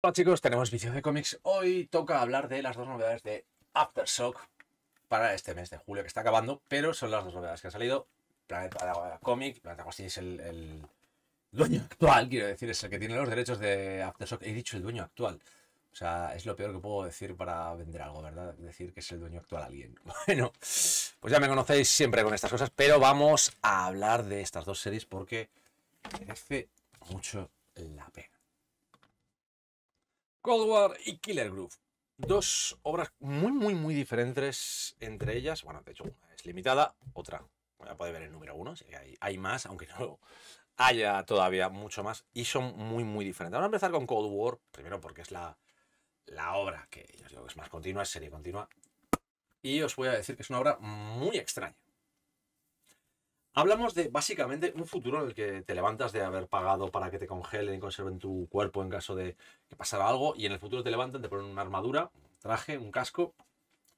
Hola chicos, tenemos vicio de cómics. Hoy toca hablar de las dos novedades de Aftershock para este mes de julio que está acabando, pero son las dos novedades que han salido. Planeta cómic. Planeta Agua es el, el, dueño actual, quiero decir, es el que tiene los derechos de Aftershock. He dicho el dueño actual. O sea, es lo peor que puedo decir para vender algo, ¿verdad? Decir que es el dueño actual alguien. Bueno, pues ya me conocéis siempre con estas cosas, pero vamos a hablar de estas dos series porque merece mucho la pena. Cold War y Killer Groove. Dos obras muy, muy, muy diferentes entre ellas. Bueno, de hecho, una es limitada, otra. Ya puede ver el número uno, hay, más, aunque no haya todavía mucho más. Y son muy, muy diferentes. Vamos a empezar con Cold War, primero porque es la, la obra que que es más continua, es serie continua. Y os voy a decir que es una obra muy extraña. Hablamos de básicamente un futuro en el que te levantas de haber pagado para que te congelen y conserven tu cuerpo en caso de que pasara algo y en el futuro te levantan, te ponen una armadura, traje, un casco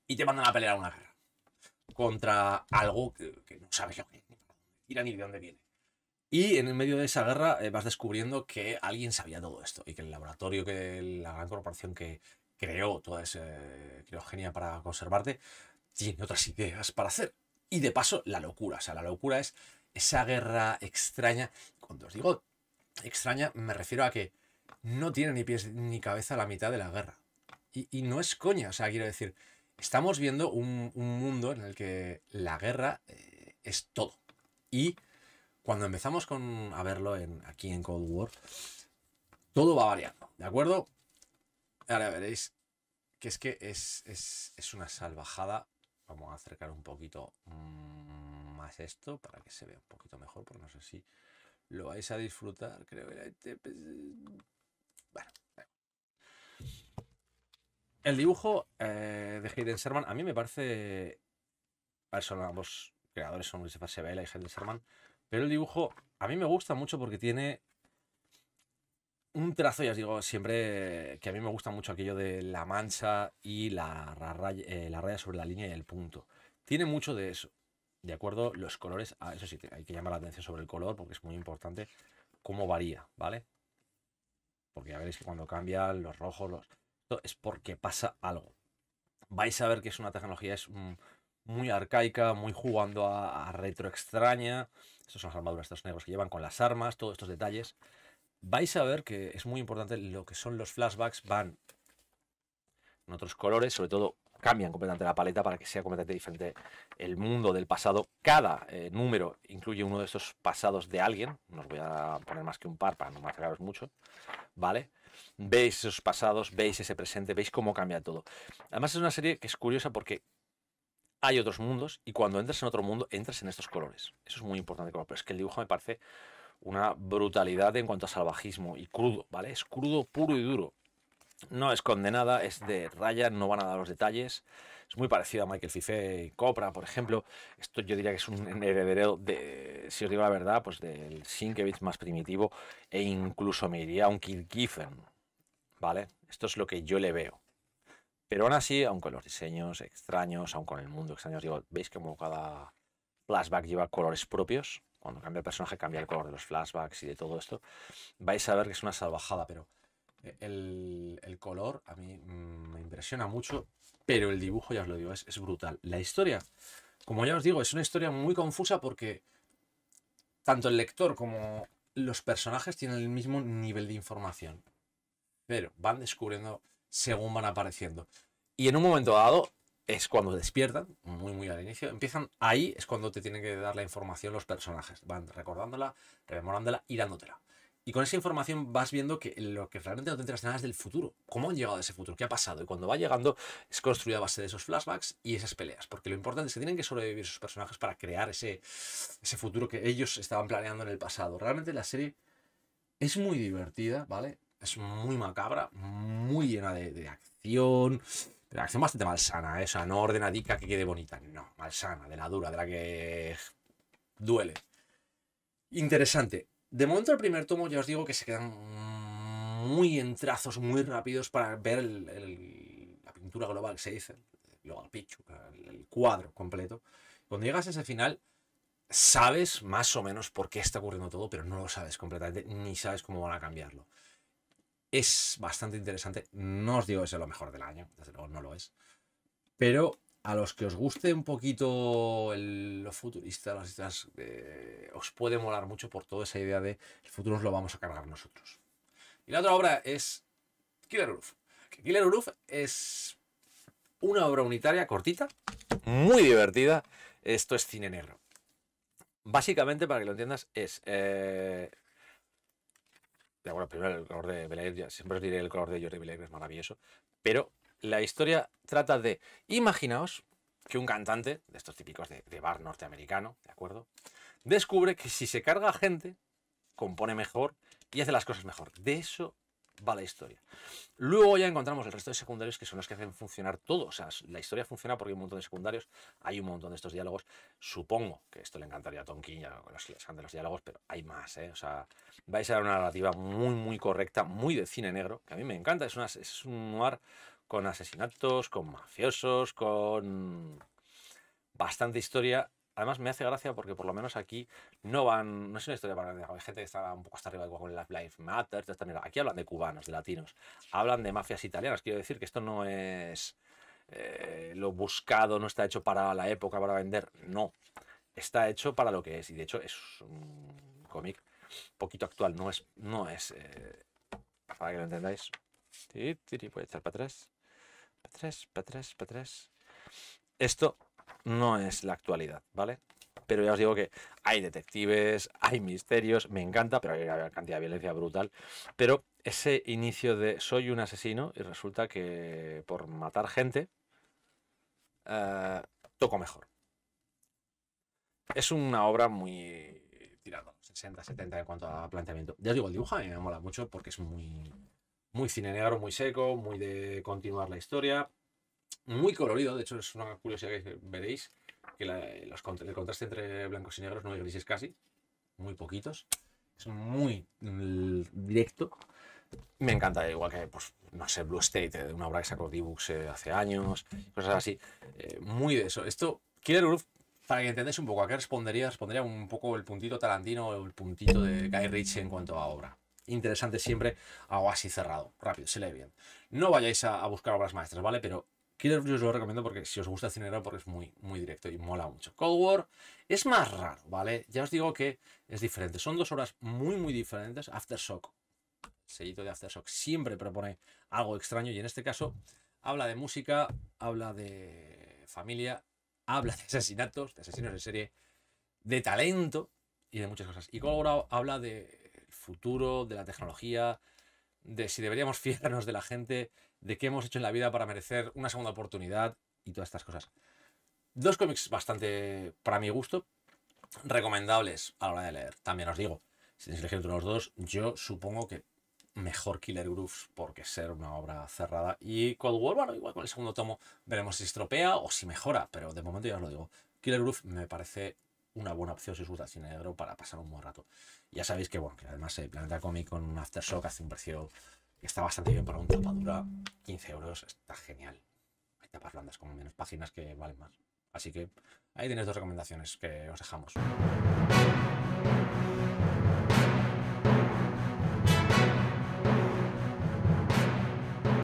y te mandan a pelear a una guerra contra algo que, no sabes lo que ni de dónde viene. Y en el medio de esa guerra eh, vas descubriendo que alguien sabía todo esto y que el laboratorio, que la gran corporación que creó toda esa eh, criogenia para conservarte, tiene otras ideas para hacer y de paso, la locura. O sea, la locura es esa guerra extraña. Cuando os digo extraña, me refiero a que no tiene ni pies ni cabeza la mitad de la guerra. Y, no es coña. O sea, quiero decir, estamos viendo un, mundo en el que la guerra eh, es todo. Y cuando empezamos con, a verlo en, aquí en Cold War, todo va variando, ¿de acuerdo? Ahora veréis que es que es, es una salvajada Vamos a acercar un poquito mm, más esto para que se vea un poquito mejor, Por no sé si lo vais a disfrutar. Creo que... E el dibujo eh, de Hayden Sherman a mí me parece... A ver, son ambos creadores, son Luis Sebela y Hayden Sherman. Pero el dibujo a mí me gusta mucho porque tiene un trazo, ya os digo, siempre que a mí me gusta mucho aquello de la mancha y la, eh, raya, sobre la línea y el punto. Tiene mucho de eso. ¿De acuerdo? Los colores, ah, eso sí, hay que llamar la atención sobre el color porque es muy importante cómo varía, ¿vale? Porque ya veréis que cuando cambian los rojos, los... es porque pasa algo. Vais a ver que es una tecnología, es muy arcaica, muy jugando a, a retro extraña. Estas son las armaduras, estos negros que llevan con las armas, todos estos detalles vais a ver que es muy importante lo que son los flashbacks, van en otros colores, sobre todo cambian completamente la paleta para que sea completamente diferente el mundo del pasado. Cada eh, número incluye uno de estos pasados de alguien, no os voy a poner más que un par para no mataros mucho, ¿vale? Veis esos pasados, veis ese presente, veis cómo cambia todo. Además es una serie que es curiosa porque hay otros mundos y cuando entras en otro mundo entras en estos colores. Eso es muy importante, pero es que el dibujo me parece una brutalidad en cuanto a salvajismo y crudo, ¿vale? Es crudo, puro y duro. No es condenada es de raya, no van a dar los detalles. Es muy parecido a Michael Fife y Copra, por ejemplo. Esto yo diría que es un heredero de, si os digo la verdad, pues del Sinkevich más primitivo e incluso me iría a un Giffen, ¿vale? Esto es lo que yo le veo. Pero aún así, aun con los diseños extraños, aun con el mundo extraño, os digo, veis como cada flashback lleva colores propios cuando cambia el personaje, cambia el color de los flashbacks y de todo esto, vais a ver que es una salvajada, pero eh, el, color a mí mm, me impresiona mucho, pero el dibujo, ya os lo digo, es, es brutal. La historia, como ya os digo, es una historia muy confusa porque tanto el lector como los personajes tienen el mismo nivel de información, pero van descubriendo según van apareciendo. Y en un momento dado, es cuando despiertan, muy muy al inicio, empiezan ahí, es cuando te tienen que dar la información los personajes, van recordándola, rememorándola y dándotela. Y con esa información vas viendo que lo que realmente no te enteras nada es del futuro. ¿Cómo han llegado a ese futuro? ¿Qué ha pasado? Y cuando va llegando es construida a base de esos flashbacks y esas peleas. Porque lo importante es que tienen que sobrevivir esos personajes para crear ese, ese futuro que ellos estaban planeando en el pasado. Realmente la serie es muy divertida, ¿vale? Es muy macabra, muy llena de acción, la acción bastante malsana, esa ¿eh? no ordenadica que quede bonita. No, malsana, de la dura, de la que duele. Interesante. De momento el primer tomo ya os digo que se quedan muy en trazos, muy rápidos para ver la pintura global, que se dice. Global el cuadro completo. Cuando llegas a ese final, sabes más o menos por qué está ocurriendo todo, pero no lo sabes completamente, ni sabes cómo van a cambiarlo es bastante interesante. No os digo que sea lo mejor del año, desde luego no lo es. Pero a los que os guste un poquito los lo futurista, eh, os puede molar mucho por toda esa idea de el futuro nos lo vamos a cargar nosotros. Y la otra obra es Killer Roof Killer Roof es una obra unitaria cortita, muy divertida. Esto es cine negro. Básicamente, para que lo entiendas, es eh, de acuerdo, primero el color de Belair, siempre os diré el color de Jordi Belair, es maravilloso. Pero la historia trata de, imaginaos que un cantante, de estos típicos de, de bar norteamericano, ¿de acuerdo? Descubre que si se carga gente, compone mejor y hace las cosas mejor. De eso va la historia. Luego ya encontramos el resto de secundarios que son los que hacen funcionar todo. O sea, la historia funciona porque hay un montón de secundarios, hay un montón de estos diálogos. Supongo que esto le encantaría a Tonkin, ya los de los diálogos, pero hay más, ¿eh? O sea, vais a ver una narrativa muy, muy correcta, muy de cine negro, que a mí me encanta. Es, es un noir con asesinatos, con mafiosos, con bastante historia Además, me hace gracia porque por lo menos aquí no van. No es una historia para Hay gente que está un poco hasta arriba con las Life Matters, de Aquí hablan de cubanos, de latinos. Hablan de mafias italianas. Quiero decir que esto no es. Eh, lo buscado, no está hecho para la época, para vender. No. Está hecho para lo que es. Y de hecho, es un cómic poquito actual. No es. No es eh, para que lo entendáis. Voy a echar para atrás. Para atrás, para atrás, para atrás. Esto no es la actualidad, ¿vale? Pero ya os digo que hay detectives, hay misterios, me encanta, pero hay cantidad de violencia brutal. Pero ese inicio de soy un asesino y resulta que por matar gente, eh, toco mejor. Es una obra muy tirada, 60, 70 en cuanto a planteamiento. Ya os digo, el dibujo a mí me mola mucho porque es muy, muy cine muy seco, muy de continuar la historia muy colorido, de hecho es una curiosidad que veréis, que los, el contraste entre blancos y negros, no hay grises casi, muy poquitos, es muy mm, directo. Me encanta, igual que, pues, no sé, Blue State, eh, una obra que sacó d eh, hace años, cosas así, eh, muy de eso. Esto, Killer para que entendáis un poco a qué respondería, respondería un poco el puntito Tarantino o el puntito de Guy Ritchie en cuanto a obra interesante siempre algo así cerrado, rápido, se lee bien. No vayáis a, a, buscar obras maestras, ¿vale? Pero Killer os lo recomiendo porque si os gusta el cine porque es muy, muy directo y mola mucho. Cold War es más raro, ¿vale? Ya os digo que es diferente. Son dos obras muy, muy diferentes. Aftershock, el sellito de Aftershock, siempre propone algo extraño y en este caso habla de música, habla de familia, habla de asesinatos, de asesinos en serie, de talento y de muchas cosas. Y Cold War habla de futuro, de la tecnología, de si deberíamos fiarnos de la gente, de qué hemos hecho en la vida para merecer una segunda oportunidad y todas estas cosas. Dos cómics bastante, para mi gusto, recomendables a la hora de leer. También os digo, si tenéis que elegir entre los dos, yo supongo que mejor Killer Grooves porque ser una obra cerrada. Y Cold War, bueno, igual con el segundo tomo veremos si estropea o si mejora, pero de momento ya os lo digo. Killer Grooves me parece una buena opción si os gusta el cine negro para pasar un buen rato. Ya sabéis que, bueno, que además el eh, Planeta Comic con un Aftershock hace un precio que está bastante bien para un tapadura. 15 euros, está genial. Hay tapas blandas con menos páginas que valen más. Así que ahí tenéis dos recomendaciones que os dejamos.